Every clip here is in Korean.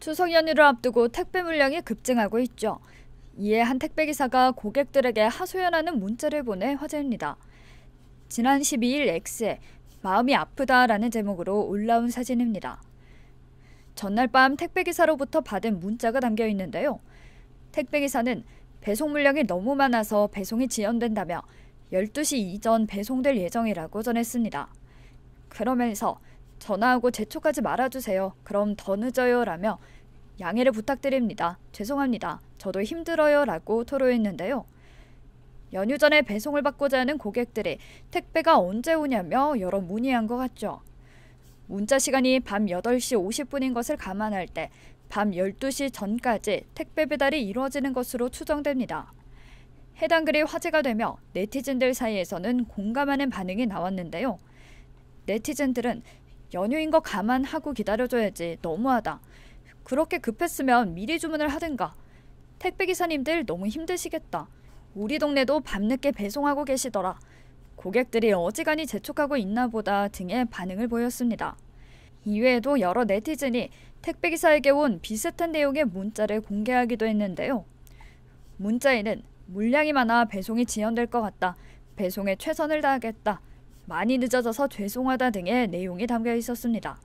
추석 연휴를 앞두고 택배 물량이 급증하고 있죠. 이에 한 택배기사가 고객들에게 하소연하는 문자를 보내 화제입니다. 지난 12일 X에 마음이 아프다라는 제목으로 올라온 사진입니다. 전날 밤 택배기사로부터 받은 문자가 담겨 있는데요. 택배기사는 배송 물량이 너무 많아서 배송이 지연된다며 12시 이전 배송될 예정이라고 전했습니다. 그러면서 전화하고 제초까지 말아주세요. 그럼 더 늦어요. 라며 양해를 부탁드립니다. 죄송합니다. 저도 힘들어요. 라고 토로했는데요. 연휴 전에 배송을 받고자 하는 고객들이 택배가 언제 오냐며 여러 문의한 것 같죠. 문자 시간이 밤 8시 50분인 것을 감안할 때 밤 12시 전까지 택배 배달이 이루어지는 것으로 추정됩니다. 해당 글이 화제가 되며 네티즌들 사이에서는 공감하는 반응이 나왔는데요. 네티즌들은 연휴인 거 감안하고 기다려줘야지 너무하다. 그렇게 급했으면 미리 주문을 하든가. 택배기사님들 너무 힘드시겠다. 우리 동네도 밤늦게 배송하고 계시더라. 고객들이 어지간히 재촉하고 있나 보다 등의 반응을 보였습니다. 이외에도 여러 네티즌이 택배기사에게 온 비슷한 내용의 문자를 공개하기도 했는데요. 문자에는 물량이 많아 배송이 지연될 것 같다. 배송에 최선을 다하겠다. 많이 늦어져서 죄송하다 등의 내용이 담겨 있었습니다.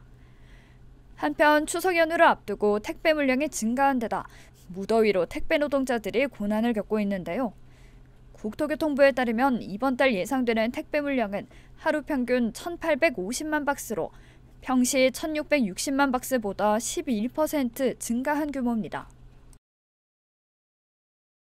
한편 추석 연휴를 앞두고 택배 물량이 증가한 데다 무더위로 택배 노동자들이 고난을 겪고 있는데요. 국토교통부에 따르면 이번 달 예상되는 택배 물량은 하루 평균 1,850만 박스로 평시 1,660만 박스보다 11% 증가한 규모입니다.